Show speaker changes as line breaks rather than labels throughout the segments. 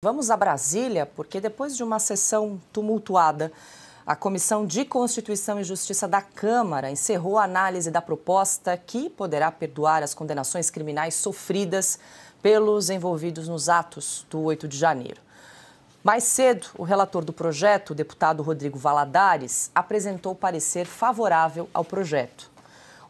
Vamos a Brasília, porque depois de uma sessão tumultuada, a Comissão de Constituição e Justiça da Câmara encerrou a análise da proposta que poderá perdoar as condenações criminais sofridas pelos envolvidos nos atos do 8 de janeiro. Mais cedo, o relator do projeto, o deputado Rodrigo Valadares, apresentou parecer favorável ao projeto.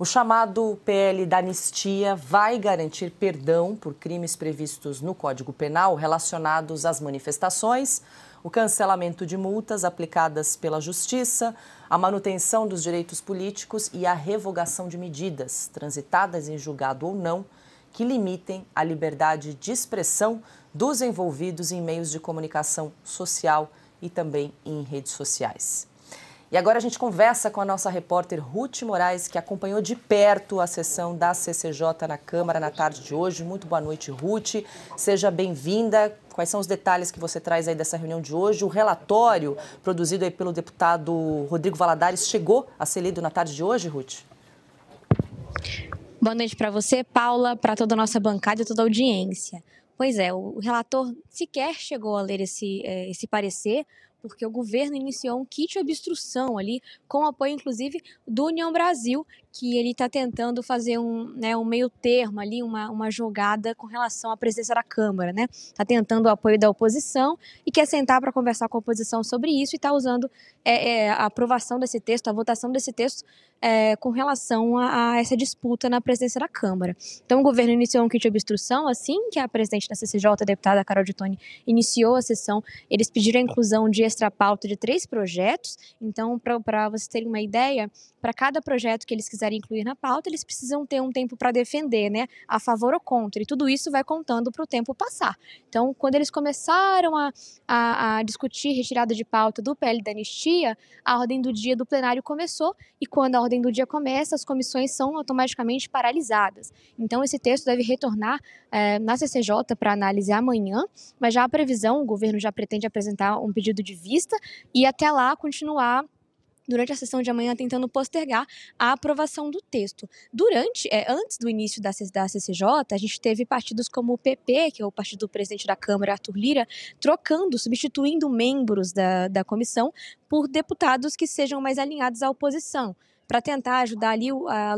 O chamado PL da anistia vai garantir perdão por crimes previstos no Código Penal relacionados às manifestações, o cancelamento de multas aplicadas pela Justiça, a manutenção dos direitos políticos e a revogação de medidas, transitadas em julgado ou não, que limitem a liberdade de expressão dos envolvidos em meios de comunicação social e também em redes sociais. E agora a gente conversa com a nossa repórter Ruth Moraes, que acompanhou de perto a sessão da CCJ na Câmara na tarde de hoje. Muito boa noite, Ruth. Seja bem-vinda. Quais são os detalhes que você traz aí dessa reunião de hoje? O relatório produzido aí pelo deputado Rodrigo Valadares chegou a ser lido na tarde de hoje, Ruth?
Boa noite para você, Paula, para toda a nossa bancada e toda a audiência. Pois é, o relator sequer chegou a ler esse, eh, esse parecer, porque o governo iniciou um kit de obstrução ali, com apoio inclusive do União Brasil, que ele está tentando fazer um, né, um meio termo ali, uma, uma jogada com relação à presença da Câmara, né? Está tentando o apoio da oposição e quer sentar para conversar com a oposição sobre isso e está usando é, é, a aprovação desse texto, a votação desse texto é, com relação a, a, essa disputa na presença da Câmara. Então, o governo iniciou um kit de obstrução assim que a presidente da CCJ, a deputada Carol de Tone, iniciou a sessão. Eles pediram a inclusão de extra-pauta de três projetos. Então, para vocês terem uma ideia, para cada projeto que eles quiserem quiserem incluir na pauta, eles precisam ter um tempo para defender, né? A favor ou contra. E tudo isso vai contando para o tempo passar. Então, quando eles começaram a, a, a discutir retirada de pauta do PL da anistia, a ordem do dia do plenário começou. E quando a ordem do dia começa, as comissões são automaticamente paralisadas. Então, esse texto deve retornar é, na CCJ para análise amanhã, mas já a previsão, o governo já pretende apresentar um pedido de vista e até lá continuar durante a sessão de amanhã tentando postergar a aprovação do texto. Durante, é, antes do início da, da CCJ, a gente teve partidos como o PP, que é o partido do presidente da Câmara, Arthur Lira, trocando, substituindo membros da, da comissão por deputados que sejam mais alinhados à oposição para tentar ajudar ali,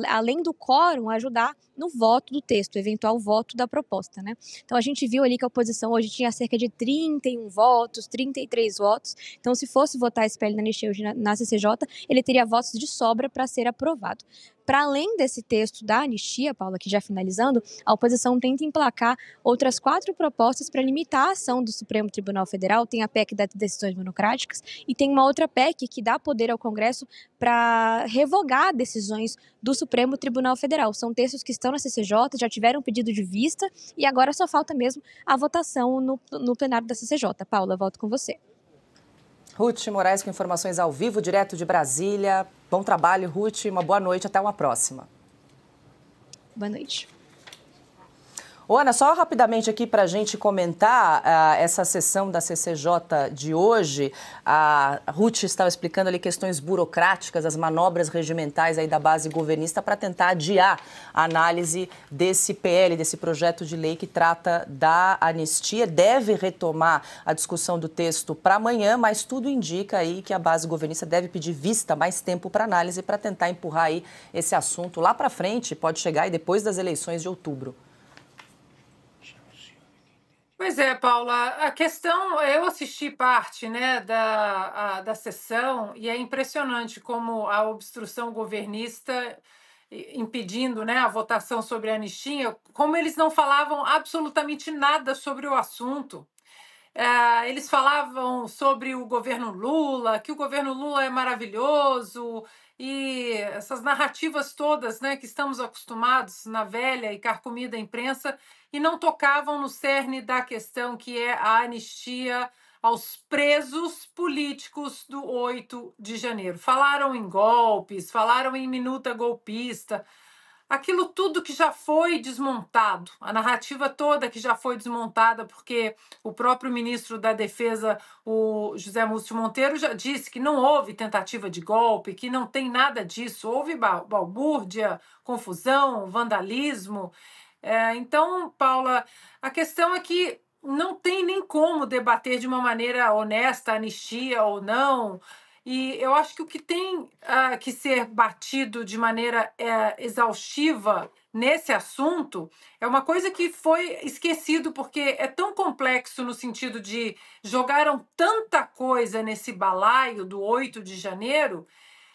além do quórum, ajudar no voto do texto, eventual voto da proposta. Né? Então a gente viu ali que a oposição hoje tinha cerca de 31 votos, 33 votos. Então, se fosse votar esse PL na anistia hoje na, na CCJ, ele teria votos de sobra para ser aprovado. Para além desse texto da anistia, Paula, que já finalizando, a oposição tenta emplacar outras quatro propostas para limitar a ação do Supremo Tribunal Federal. Tem a PEC das decisões monocráticas e tem uma outra PEC que dá poder ao Congresso para revogar decisões do Supremo Tribunal Federal. São textos que estão na CCJ, já tiveram pedido de vista e agora só falta mesmo a votação no, no plenário da CCJ. Paula, volto com você.
Ruth Moraes com informações ao vivo, direto de Brasília. Bom trabalho, Ruth. Uma boa noite. Até uma próxima. Boa noite. Ana, só rapidamente aqui para a gente comentar uh, essa sessão da CCJ de hoje. A Ruth estava explicando ali questões burocráticas, as manobras regimentais aí da base governista para tentar adiar a análise desse PL, desse projeto de lei que trata da anistia. Deve retomar a discussão do texto para amanhã, mas tudo indica aí que a base governista deve pedir vista, mais tempo para análise, para tentar empurrar aí esse assunto lá para frente. Pode chegar aí depois das eleições de outubro.
Pois é, Paula. A questão, eu assisti parte né, da, a, da sessão e é impressionante como a obstrução governista impedindo né, a votação sobre a anistia, como eles não falavam absolutamente nada sobre o assunto. Eh, eles falavam sobre o governo Lula, que o governo Lula é maravilhoso e essas narrativas todas, né, que estamos acostumados na velha e carcomida imprensa e não tocavam no cerne da questão que é a anistia aos presos políticos do 8 de janeiro. Falaram em golpes, falaram em minuta golpista, aquilo tudo que já foi desmontado, a narrativa toda que já foi desmontada, porque o próprio ministro da Defesa, o José Múcio Monteiro, já disse que não houve tentativa de golpe, que não tem nada disso, houve balbúrdia, confusão, vandalismo. É, então, Paula, a questão é que não tem nem como debater de uma maneira honesta, anistia ou não, e eu acho que o que tem uh, que ser batido de maneira uh, exaustiva nesse assunto é uma coisa que foi esquecido porque é tão complexo no sentido de jogaram tanta coisa nesse balaio do 8 de janeiro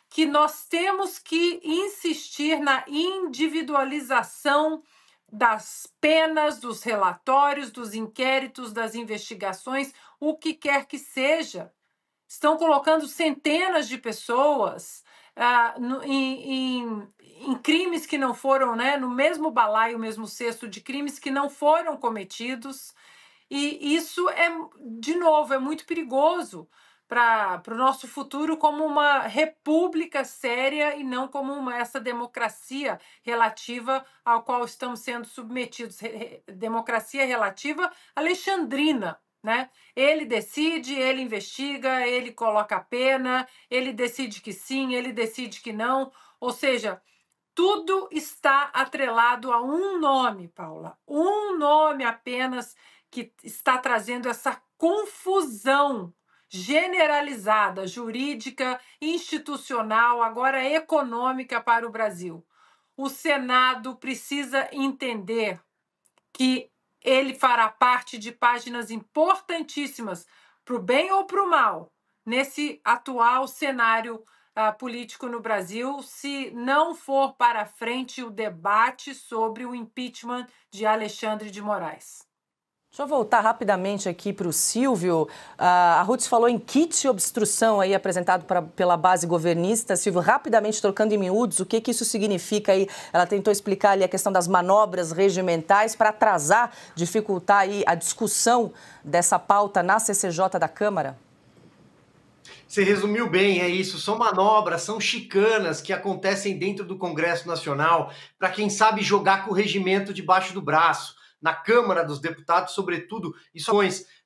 que nós temos que insistir na individualização das penas, dos relatórios, dos inquéritos, das investigações, o que quer que seja estão colocando centenas de pessoas ah, no, em, em, em, crimes que não foram, né, no mesmo balaio, mesmo cesto de crimes que não foram cometidos. E isso é, de novo, é muito perigoso para o nosso futuro como uma república séria e não como uma, essa democracia relativa ao qual estamos sendo submetidos. Re, democracia relativa alexandrina, né? Ele decide, ele investiga, ele coloca a pena, ele decide que sim, ele decide que não. Ou seja, tudo está atrelado a um nome, Paula. Um nome apenas que está trazendo essa confusão generalizada, jurídica, institucional, agora econômica para o Brasil. O Senado precisa entender que ele fará parte de páginas importantíssimas para o bem ou para o mal nesse atual cenário uh, político no Brasil, se não for para frente o debate sobre o impeachment de Alexandre de Moraes.
Deixa eu voltar rapidamente aqui para o Silvio. Ah, a Ruth falou em kit obstrução aí apresentado pra, pela base governista. Silvio, rapidamente trocando em miúdos, o que, que isso significa aí? Ela tentou explicar ali a questão das manobras regimentais para atrasar, dificultar aí a discussão dessa pauta na CCJ da Câmara?
Você resumiu bem, é isso. São manobras, são chicanas que acontecem dentro do Congresso Nacional para quem sabe jogar com o regimento debaixo do braço na Câmara dos Deputados, sobretudo isso.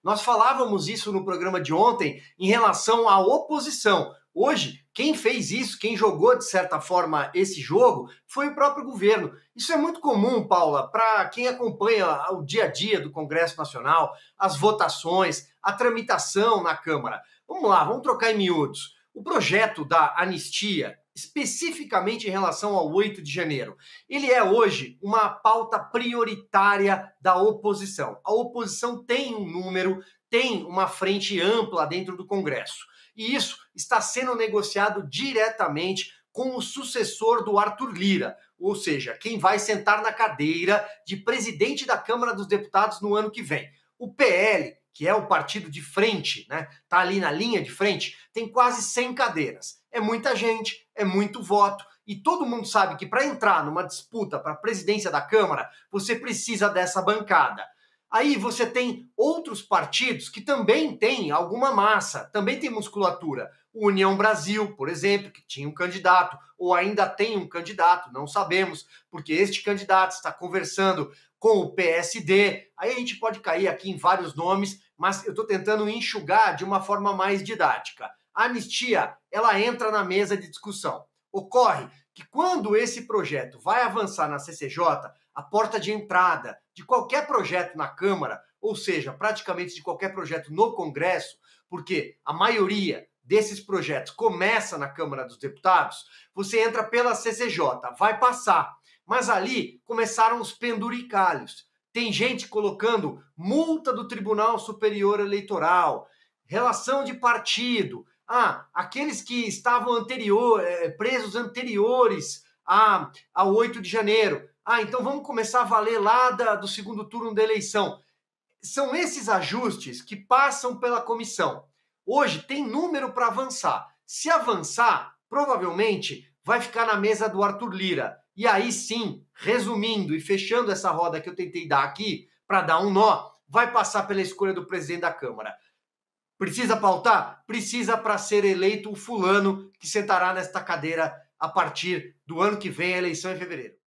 Nós falávamos isso no programa de ontem em relação à oposição. Hoje, quem fez isso, quem jogou de certa forma esse jogo, foi o próprio governo. Isso é muito comum, Paula, para quem acompanha o dia a dia do Congresso Nacional, as votações, a tramitação na Câmara. Vamos lá, vamos trocar em miúdos. O projeto da anistia especificamente em relação ao 8 de janeiro. Ele é hoje uma pauta prioritária da oposição. A oposição tem um número, tem uma frente ampla dentro do Congresso. E isso está sendo negociado diretamente com o sucessor do Arthur Lira, ou seja, quem vai sentar na cadeira de presidente da Câmara dos Deputados no ano que vem. O PL, que é o partido de frente, né, tá ali na linha de frente, tem quase 100 cadeiras é muita gente, é muito voto. E todo mundo sabe que para entrar numa disputa para a presidência da Câmara, você precisa dessa bancada. Aí você tem outros partidos que também têm alguma massa, também tem musculatura. O União Brasil, por exemplo, que tinha um candidato, ou ainda tem um candidato, não sabemos, porque este candidato está conversando com o PSD. Aí a gente pode cair aqui em vários nomes, mas eu estou tentando enxugar de uma forma mais didática a anistia ela entra na mesa de discussão. Ocorre que quando esse projeto vai avançar na CCJ, a porta de entrada de qualquer projeto na Câmara, ou seja, praticamente de qualquer projeto no Congresso, porque a maioria desses projetos começa na Câmara dos Deputados, você entra pela CCJ, vai passar. Mas ali começaram os penduricalhos. Tem gente colocando multa do Tribunal Superior Eleitoral, relação de partido, ah, aqueles que estavam anterior, é, presos anteriores a, ao 8 de janeiro. Ah, então vamos começar a valer lá da, do segundo turno da eleição. São esses ajustes que passam pela comissão. Hoje tem número para avançar. Se avançar, provavelmente vai ficar na mesa do Arthur Lira. E aí sim, resumindo e fechando essa roda que eu tentei dar aqui, para dar um nó, vai passar pela escolha do presidente da Câmara. Precisa pautar? Precisa para ser eleito o fulano que sentará nesta cadeira a partir do ano que vem, a eleição em fevereiro.